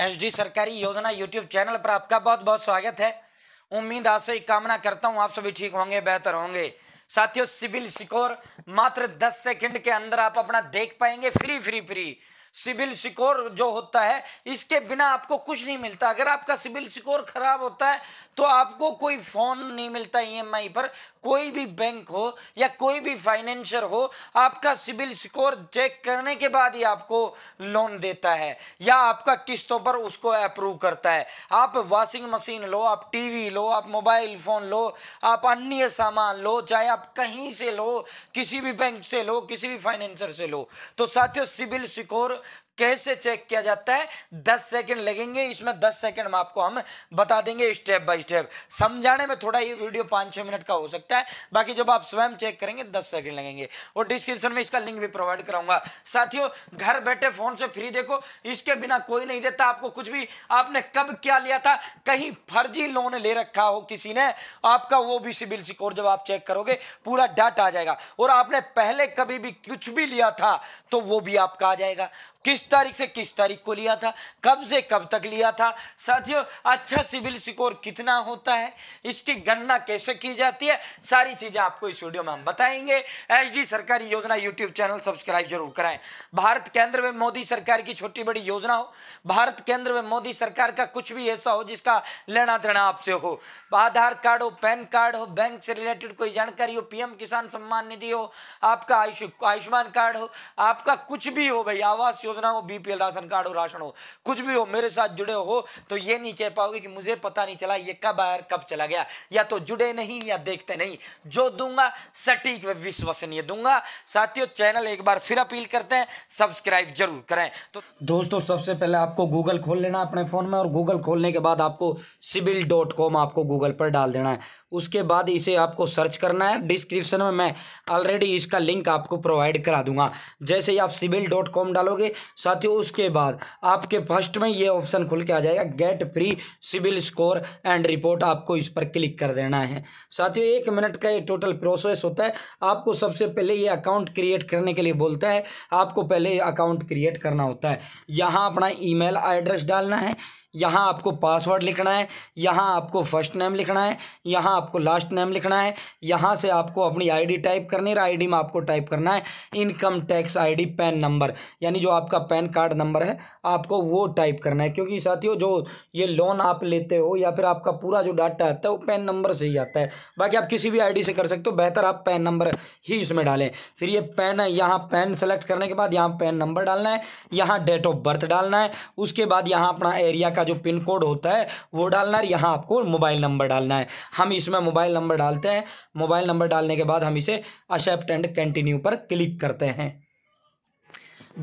SD सरकारी योजना YouTube channel पर आपका बहुत बहुत स्वागत है उम्मीद आपसे कामना करता हूँ आप सभी ठीक होंगे बेहतर होंगे साथियों सिविल स्कोर मात्र 10 सेकंड के अंदर आप अपना देख पाएंगे free free free CIBIL score जो होता है इसके बिना आपको कुछ नहीं मिलता अगर आपका सिविल स्कोर खराब होता है तो आपको कोई फ़ोन नहीं मिलता ईएमआई e पर कोई भी बैंक हो या कोई भी फाइनेंशियर हो आपका सिविल स्कोर चेक करने के बाद ही आपको लोन देता है या आपका किस्तों पर उसको अप्रूव करता है आप वॉशिंग मशीन लो आप टीवी लो आप मोबाइल फ़ोन लो आप अन्य सामान लो चाहे आप कहीं से लो किसी भी बैंक से लो किसी भी फाइनेंशियर से लो तो साथियों सिविल स्कोर कैसे चेक किया जाता है दस सेकेंड लगेंगे इसमें दस सेकेंड में आपको हम बता देंगे स्टेप बाय स्टेप समझाने में थोड़ा ये वीडियो पाँच छः मिनट का हो सकता है बाकी जब आप स्वयं चेक करेंगे दस सेकेंड लगेंगे और डिस्क्रिप्शन में इसका लिंक भी प्रोवाइड कराऊंगा साथियों घर बैठे फ़ोन से फ्री देखो इसके बिना कोई नहीं देता आपको कुछ भी आपने कब क्या लिया था कहीं फर्जी लोन ले रखा हो किसी ने आपका वो भी सिविल स्कोर जब आप चेक करोगे पूरा डाटा आ जाएगा और आपने पहले कभी भी कुछ भी लिया था तो वो भी आपका आ जाएगा किस किस तारीख से किस तारीख को लिया था कब से कब तक लिया था साथियों अच्छा सिविल स्कोर कितना होता है इसकी गणना कैसे की जाती है सारी चीज़ें आपको इस वीडियो में हम बताएंगे एच सरकारी योजना यूट्यूब चैनल सब्सक्राइब जरूर कराएं भारत केंद्र में मोदी सरकार की छोटी बड़ी योजना हो भारत केंद्र में मोदी सरकार का कुछ भी ऐसा हो जिसका लेना देना आपसे हो आधार कार्ड हो पैन कार्ड हो बैंक से रिलेटेड कोई जानकारी हो पीएम किसान सम्मान निधि हो आपका आयुष्मान कार्ड हो आपका कुछ भी हो भाई आवास योजना हो बीपीएल राशन कार्ड हो राशन हो कुछ भी हो मेरे साथ जुड़े हो तो ये नहीं कह पाओगे कि मुझे पता नहीं चला ये कब आया कब चला गया या तो जुड़े नहीं या देखते नहीं जो दूंगा सटीक विश्वसनीय दूंगा साथियों चैनल एक बार फिर अपील करते हैं सब्सक्राइब जरूर करें तो दोस्तों सबसे पहले आपको गूगल खोल लेना अपने फ़ोन में और गूगल खोलने के बाद आपको सिबिल आपको गूगल पर डाल देना है उसके बाद इसे आपको सर्च करना है डिस्क्रिप्शन में मैं ऑलरेडी इसका लिंक आपको प्रोवाइड करा दूंगा जैसे ही आप सिविल डॉट कॉम डालोगे साथियों उसके बाद आपके फर्स्ट में ये ऑप्शन खुल के आ जाएगा get free CIBIL score and report आपको इस पर क्लिक कर देना है साथियों एक मिनट का ये टोटल प्रोसेस होता है आपको सबसे पहले ये अकाउंट क्रिएट करने के लिए बोलता है आपको पहले अकाउंट क्रिएट करना होता है यहाँ अपना ई एड्रेस डालना है यहाँ आपको पासवर्ड लिखना है यहाँ आपको फर्स्ट नेम लिखना है यहाँ आपको लास्ट नेम लिखना है यहाँ से आपको अपनी आईडी टाइप करनी है आईडी में आपको टाइप करना है income tax ID PAN number यानी जो आपका पैन कार्ड नंबर है आपको वो टाइप करना है क्योंकि साथियों जो ये लोन आप लेते हो या फिर आपका पूरा जो डाटा आता है वो पैन नंबर से ही आता है बाकी आप किसी भी आई से कर सकते हो बेहतर आप पैन नंबर ही इसमें डालें फिर ये पैन यहाँ पैन सेलेक्ट करने के बाद यहाँ पैन नंबर डालना है यहाँ डेट ऑफ बर्थ डालना है उसके बाद यहाँ अपना एरिया का का जो पिन कोड होता है वो डालना है यहाँ आपको मोबाइल नंबर डालना है हम इसमें मोबाइल नंबर डालते हैं मोबाइल नंबर डालने के बाद हम इसे एक्सेप्ट एंड कंटिन्यू पर क्लिक करते हैं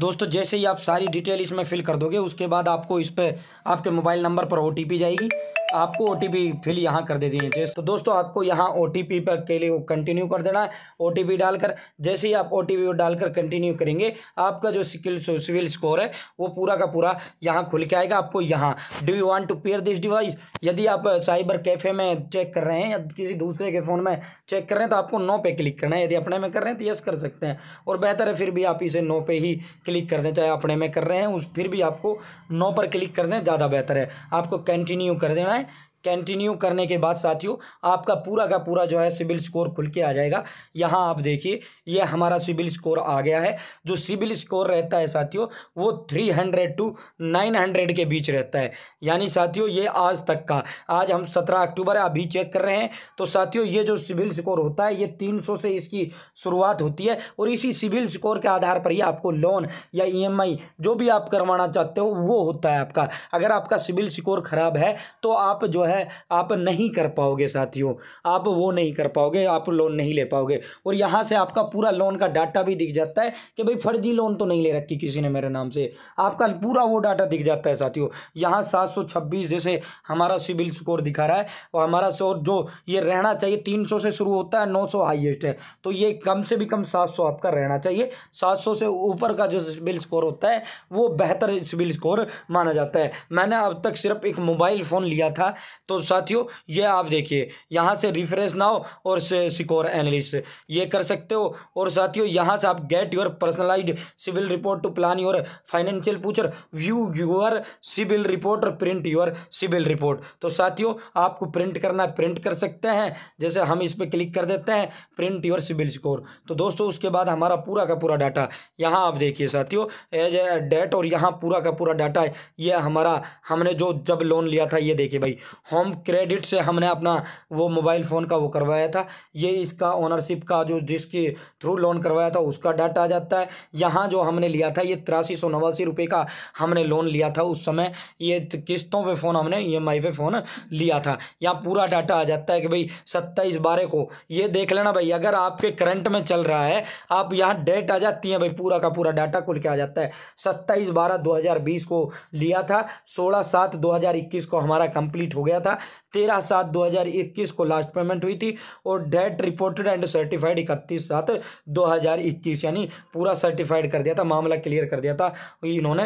दोस्तों जैसे ही आप सारी डिटेल इसमें फिल कर दोगे उसके बाद आपको इस पर आपके मोबाइल नंबर पर ओ जाएगी आपको ओ फिल यहाँ कर दे देनी तो दोस्तों आपको यहाँ ओ पर के लिए कंटिन्यू कर देना है ओ डालकर जैसे ही आप ओ डालकर कंटिन्यू करेंगे आपका जो सिकिल सिविल स्कोर है वो पूरा का पूरा यहाँ खुल के आएगा आपको यहाँ do you want to pair this device यदि आप साइबर कैफे में चेक कर रहे हैं या किसी दूसरे के फ़ोन में चेक कर रहे हैं तो आपको नो पे क्लिक करना है यदि अपने में कर रहे हैं तो यस कर सकते हैं और बेहतर है फिर भी आप इसे नो पे ही क्लिक कर दें चाहे अपने में कर रहे हैं उस फिर भी आपको नो पर क्लिक कर दें ज़्यादा बेहतर है आपको कंटिन्यू कर देना है হয় कंटिन्यू करने के बाद साथियों आपका पूरा का पूरा जो है सिविल स्कोर खुल के आ जाएगा यहाँ आप देखिए यह हमारा सिविल स्कोर आ गया है जो सिविल स्कोर रहता है साथियों वो three hundred to nine hundred के बीच रहता है यानी साथियों ये आज तक का आज हम सत्रह अक्टूबर अभी चेक कर रहे हैं तो साथियों ये जो सिविल स्कोर होता है ये तीन सौ से इसकी शुरुआत होती है और इसी सिविल स्कोर के आधार पर ही आपको लोन या ई e जो भी आप करवाना चाहते हो वो होता है आपका अगर आपका सिविल स्कोर खराब है तो आप जो है है आप नहीं कर पाओगे साथियों आप वो नहीं कर पाओगे आप लोन नहीं ले पाओगे और यहाँ से आपका पूरा लोन का डाटा भी दिख जाता है कि भाई फर्जी लोन तो नहीं ले रखी किसी ने मेरे नाम से आपका पूरा वो डाटा दिख जाता है साथियों यहाँ सात सौ छब्बीस जैसे हमारा सिविल स्कोर दिखा रहा है और हमारा स्कोर जो ये रहना चाहिए तीन सौ से शुरू होता है नौ सौ है तो ये कम से भी कम सात सौ आपका रहना चाहिए सात सौ से ऊपर का जो सिविल स्कोर होता है वो बेहतर सिविल स्कोर माना जाता है मैंने अब तक सिर्फ एक मोबाइल फ़ोन लिया था तो साथियों ये आप देखिए यहाँ से रिफ्रेश नाउ और सिकोर एनालिस्ट ये कर सकते हो और साथियों यहाँ से आप get your personalize CIBIL report to plan your financial future view your CIBIL report और प्रिंट योर सिविल रिपोर्ट तो साथियों आपको प्रिंट करना है प्रिंट कर सकते हैं जैसे हम इस पर क्लिक कर देते हैं प्रिंट योर सिविल स्कोर तो दोस्तों उसके बाद हमारा पूरा का पूरा डाटा यहाँ आप देखिए साथियों एज डेट और यहाँ पूरा का पूरा डाटा है ये हमारा हमने जो जब लोन लिया था ये देखिए भाई होम क्रेडिट से हमने अपना वो मोबाइल फ़ोन का वो करवाया था ये इसका ओनरशिप का जो जिसके थ्रू लोन करवाया था उसका डाटा आ जाता है यहाँ जो हमने लिया था ये तिरासी सौ नवासी रुपये का हमने लोन लिया था उस समय ये किस्तों पे फ़ोन हमने ई एम आई पे फ़ोन लिया था यहाँ पूरा डाटा आ जाता है कि भाई सत्ताईस बारह को ये देख लेना भाई अगर आपके करंट में चल रहा है आप यहाँ डेट आ जाती है भाई पूरा का पूरा डाटा खुल के आ जाता है सत्ताईस बारह दो को लिया था सोलह सात दो को हमारा कंप्लीट हो गया गया था तेरह सात दो हज़ार इक्कीस को लास्ट पेमेंट हुई थी और डेट रिपोर्टेड एंड सर्टिफाइड इकतीस सात दो हज़ार इक्कीस यानी पूरा सर्टिफाइड कर दिया था मामला क्लियर कर दिया था इन्होंने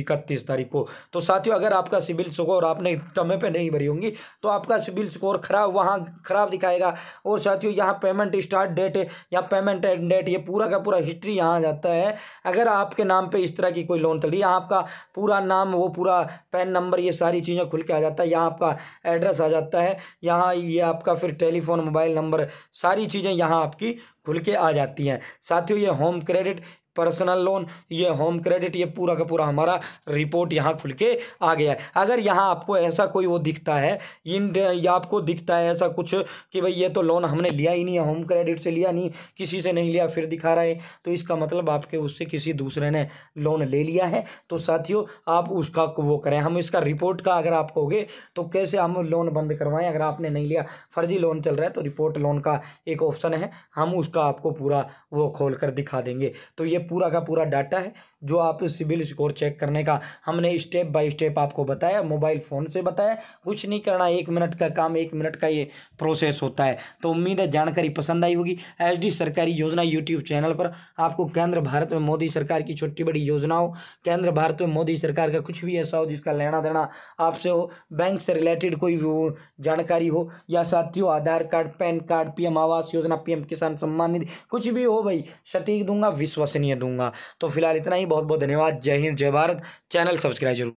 इकतीस तारीख को तो साथियों अगर आपका सिविल स्कोर आपने समय पर नहीं भरी होंगी तो आपका सिविल स्कोर खराब वहाँ खराब दिखाएगा और साथियों यहाँ पेमेंट स्टार्ट डेट या पेमेंट एंड डेट ये पूरा का पूरा हिस्ट्री यहाँ जाता है अगर आपके नाम पे इस तरह की कोई लोन चल रही है आपका पूरा नाम वो पूरा पैन नंबर ये सारी चीज़ें खुल के आ जाता है यहाँ आपका एड्रेस आ जाता है यहाँ ये आपका फिर टेलीफोन मोबाइल नंबर सारी चीज़ें यहाँ आपकी खुल के आ जाती हैं साथियों ये होम क्रेडिट पर्सनल लोन ये होम क्रेडिट ये पूरा का पूरा हमारा रिपोर्ट यहाँ खुल के आ गया है अगर यहाँ आपको ऐसा कोई वो दिखता है इन या आपको दिखता है ऐसा कुछ कि भाई ये तो लोन हमने लिया ही नहीं है होम क्रेडिट से लिया नहीं किसी से नहीं लिया फिर दिखा रहा है तो इसका मतलब आपके उससे किसी दूसरे ने लोन ले लिया है तो साथियों आप उसका वो करें हम इसका रिपोर्ट का अगर आप कहोगे तो कैसे हम लोन बंद करवाएँ अगर आपने नहीं लिया फर्जी लोन चल रहा है तो रिपोर्ट लोन का एक ऑप्शन है हम उसका आपको पूरा वो खोल कर दिखा देंगे तो ये पूरा का पूरा डाटा है जो आप सिविल स्कोर चेक करने का हमने स्टेप बाय स्टेप आपको बताया मोबाइल फ़ोन से बताया कुछ नहीं करना एक मिनट का काम एक मिनट का ये प्रोसेस होता है तो उम्मीद है जानकारी पसंद आई होगी एस सरकारी योजना यूट्यूब चैनल पर आपको केंद्र भारत में मोदी सरकार की छोटी बड़ी योजनाओं केंद्र भारत में मोदी सरकार का कुछ भी ऐसा हो जिसका लेना देना आपसे हो बैंक से रिलेटेड कोई जानकारी हो या साथियों Aadhaar card PAN card P Awas Yojana P किसान सम्मान निधि कुछ भी हो भाई सटीक दूंगा विश्वसनीय दूंगा तो फिलहाल इतना ही बहुत बहुत धन्यवाद जय हिंद जय भारत चैनल सब्सक्राइब जरूर